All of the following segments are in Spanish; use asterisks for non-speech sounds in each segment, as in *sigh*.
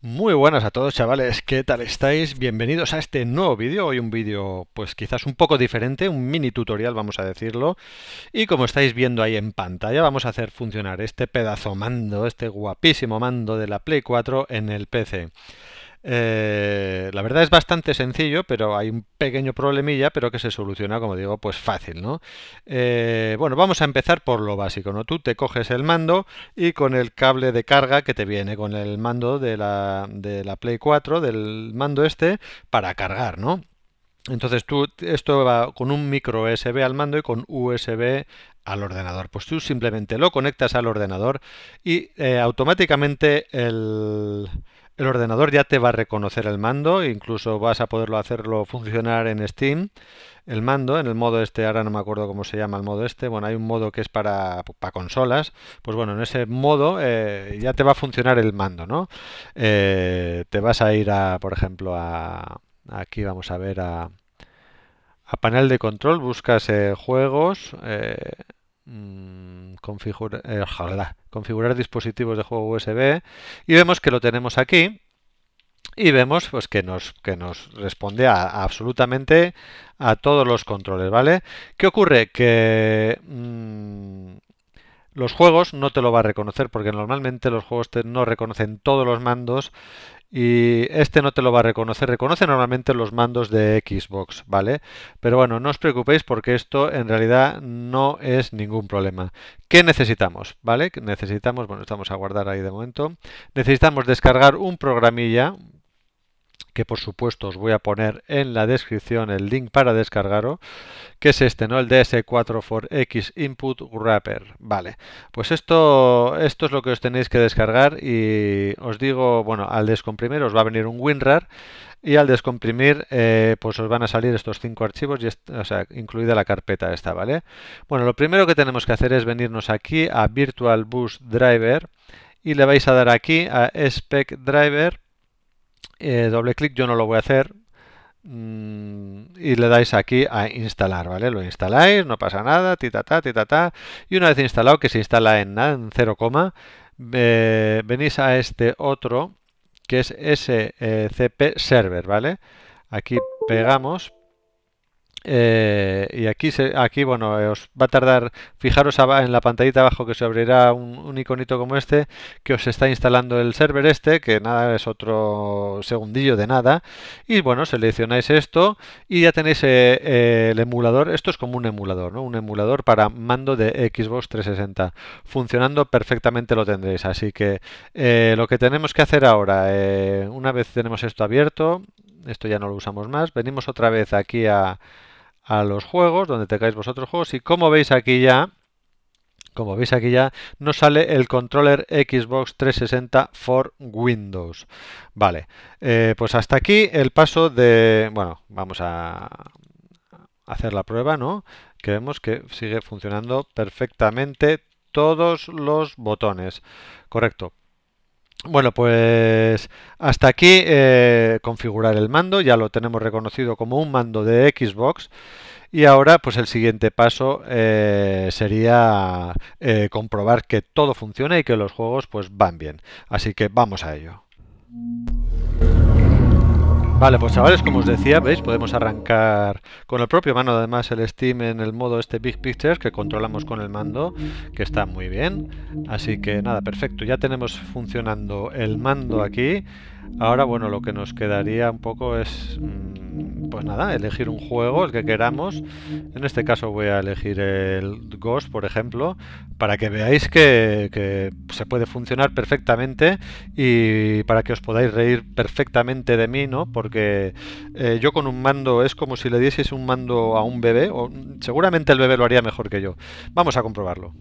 Muy buenas a todos chavales, ¿qué tal estáis? Bienvenidos a este nuevo vídeo, hoy un vídeo pues quizás un poco diferente, un mini tutorial vamos a decirlo, y como estáis viendo ahí en pantalla vamos a hacer funcionar este pedazo mando, este guapísimo mando de la Play 4 en el PC. Eh, la verdad es bastante sencillo, pero hay un pequeño problemilla, pero que se soluciona, como digo, pues fácil, ¿no? Eh, bueno, vamos a empezar por lo básico, ¿no? Tú te coges el mando y con el cable de carga que te viene, con el mando de la, Play 4, del mando este, para cargar, ¿no? Entonces tú, esto va con un micro USB al mando y con USB al ordenador. Pues tú simplemente lo conectas al ordenador y eh, automáticamente el... El ordenador ya te va a reconocer el mando, incluso vas a poderlo hacerlo funcionar en Steam. El mando, en el modo este, ahora no me acuerdo cómo se llama el modo este, bueno, hay un modo que es para, consolas, pues bueno, en ese modo eh, ya te va a funcionar el mando, ¿no? Eh, te vas a ir a, por ejemplo, a... Aquí vamos a ver a, panel de control, buscas eh, juegos. Mm, eh, configurar, dispositivos de juego USB y vemos que lo tenemos aquí y vemos pues que nos, que nos responde a, absolutamente a todos los controles, ¿vale? ¿Qué ocurre? Que mm, los juegos no te lo va a reconocer porque normalmente los juegos no reconocen todos los mandos y este no te lo va a reconocer. Reconoce normalmente los mandos de Xbox, ¿vale? Pero bueno, no os preocupéis porque esto en realidad no es ningún problema. ¿Qué necesitamos? ¿Vale? Necesitamos, bueno, estamos a guardar ahí de momento. Necesitamos descargar un programilla, que por supuesto os voy a poner en la descripción el link para descargarlo, que es este, ¿no? El DS4 for X Input Wrapper. Vale, pues esto, esto es lo que os tenéis que descargar y os digo, bueno, al descomprimir os va a venir un WinRAR y al descomprimir eh, pues os van a salir estos cinco archivos, y o sea, incluida la carpeta esta, ¿vale? Bueno, lo primero que tenemos que hacer es venirnos aquí a Virtual Bus Driver y le vais a dar aquí a Spec Driver eh, doble clic, yo no lo voy a hacer, mm, y le dais aquí a instalar, ¿vale? Lo instaláis, no pasa nada, y una vez instalado, que se instala en 0, eh, venís a este otro, que es SCP e Server, ¿vale? Aquí pegamos, eh, y aquí, se, aquí bueno, os va a tardar, fijaros en la pantallita abajo que se abrirá un, iconito como este, que os está instalando el server este, que nada es otro segundillo de nada. Y bueno, seleccionáis esto y ya tenéis eh, eh, el emulador. Esto es como un emulador, ¿no? Un emulador para mando de Xbox 360. Funcionando perfectamente lo tendréis. Así que lo que tenemos que hacer ahora, una vez tenemos esto abierto, esto ya no lo usamos más, venimos otra vez aquí a a los juegos, donde tengáis vosotros juegos. Y como veis aquí ya, como veis aquí ya, nos sale el controller Xbox 360 for Windows. Vale, eh, pues hasta aquí el paso de... Bueno, vamos a hacer la prueba, ¿no? Que vemos que sigue funcionando perfectamente todos los botones. Correcto. Bueno, pues hasta aquí eh, configurar el mando, ya lo tenemos reconocido como un mando de Xbox. Y ahora, pues el siguiente paso eh, sería eh, comprobar que todo funciona y que los juegos pues van bien. Así que vamos a ello. Vale, pues chavales, como os decía, veis, podemos arrancar con el propio mano, además el Steam en el modo este Big Pictures que controlamos con el mando, que está muy bien. Así que nada, perfecto, ya tenemos funcionando el mando aquí. Ahora, bueno, lo que nos quedaría un poco es, mm, pues nada, elegir un juego, el que queramos. En este caso voy a elegir el Ghost, por ejemplo, para que veáis que, se puede funcionar perfectamente y para que os podáis reír perfectamente de mí, ¿no? que eh, yo con un mando es como si le dieses un mando a un bebé, o seguramente el bebé lo haría mejor que yo. Vamos a comprobarlo.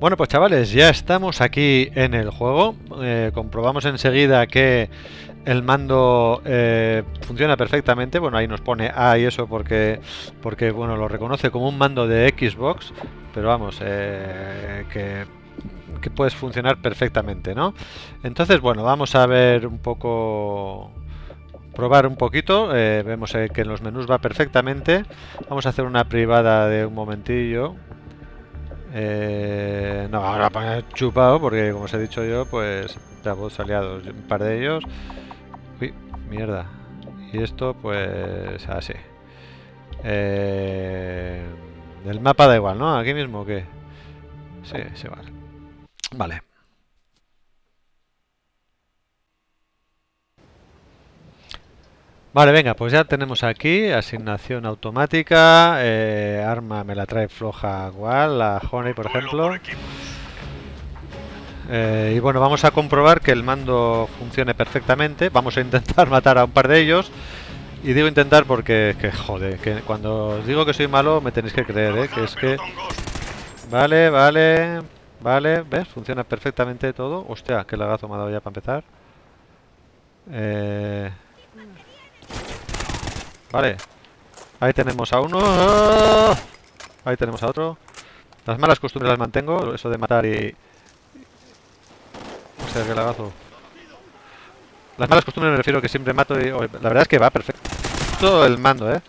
Bueno, pues chavales, ya estamos aquí en el juego. Eh, comprobamos enseguida que el mando eh, funciona perfectamente. Bueno, ahí nos pone A y eso porque, porque bueno, lo reconoce como un mando de Xbox. Pero vamos, que que puedes funcionar perfectamente, ¿no? Entonces, bueno, vamos a ver un poco... Probar un poquito, eh, vemos eh, que en los menús va perfectamente. Vamos a hacer una privada de un momentillo. Eh, no, ahora chupado porque como os he dicho yo, pues vos aliados, un par de ellos. Uy, mierda. Y esto pues así. el mapa da igual, ¿no? Aquí mismo que... Sí, se vale. Vale. Vale, venga, pues ya tenemos aquí asignación automática, eh, arma me la trae floja igual, la Honey por ejemplo. Eh, y bueno, vamos a comprobar que el mando funcione perfectamente, vamos a intentar *laughs* matar a un par de ellos. Y digo intentar porque, que joder, que cuando os digo que soy malo me tenéis que creer, ¿eh? que es que... Vale, vale... Vale, ¿ves? Funciona perfectamente todo. Hostia, qué lagazo me ha dado ya para empezar. Eh, vale. Ahí tenemos a uno. Ahí tenemos a otro. Las malas costumbres las mantengo. Eso de matar y... Hostia, qué lagazo. Las malas costumbres me refiero a que siempre mato y... La verdad es que va perfecto. Todo el mando, ¿eh?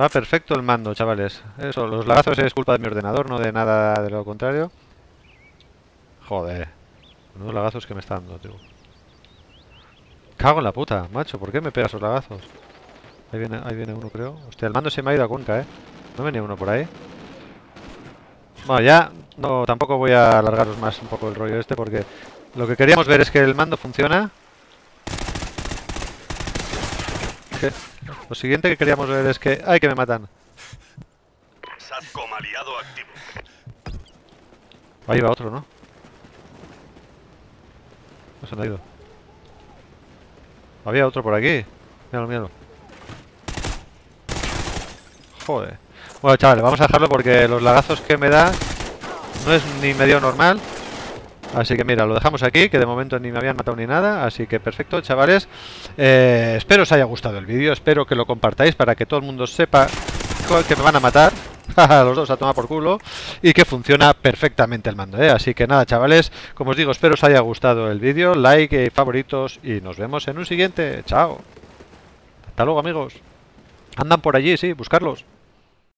Va perfecto el mando, chavales. Eso, los lagazos es culpa de mi ordenador, no de nada de lo contrario. Joder. los lagazos que me están dando, tío. Cago en la puta, macho. ¿Por qué me pega los lagazos? Ahí viene, uno, creo. Hostia, el mando se me ha ido a Cuenca, ¿eh? ¿No venía uno por ahí? Bueno, ya no, tampoco voy a alargaros más un poco el rollo este porque lo que queríamos ver es que el mando funciona. ¿Qué? Lo siguiente que queríamos ver es que... ¡Ay, que me matan! Ahí va otro, ¿no? No se han ido. Había otro por aquí. Míralo, míralo. Joder. Bueno, chavales, vamos a dejarlo porque los lagazos que me da no es ni medio normal. Así que mira, lo dejamos aquí, que de momento ni me habían matado ni nada, así que perfecto, chavales. Eh, espero os haya gustado el vídeo, espero que lo compartáis para que todo el mundo sepa que me van a matar. *laughs* los dos a tomar por culo y que funciona perfectamente el mando, ¿eh? así que nada chavales, como os digo, espero os haya gustado el vídeo, like, y eh, favoritos y nos vemos en un siguiente, chao hasta luego amigos andan por allí, sí, buscarlos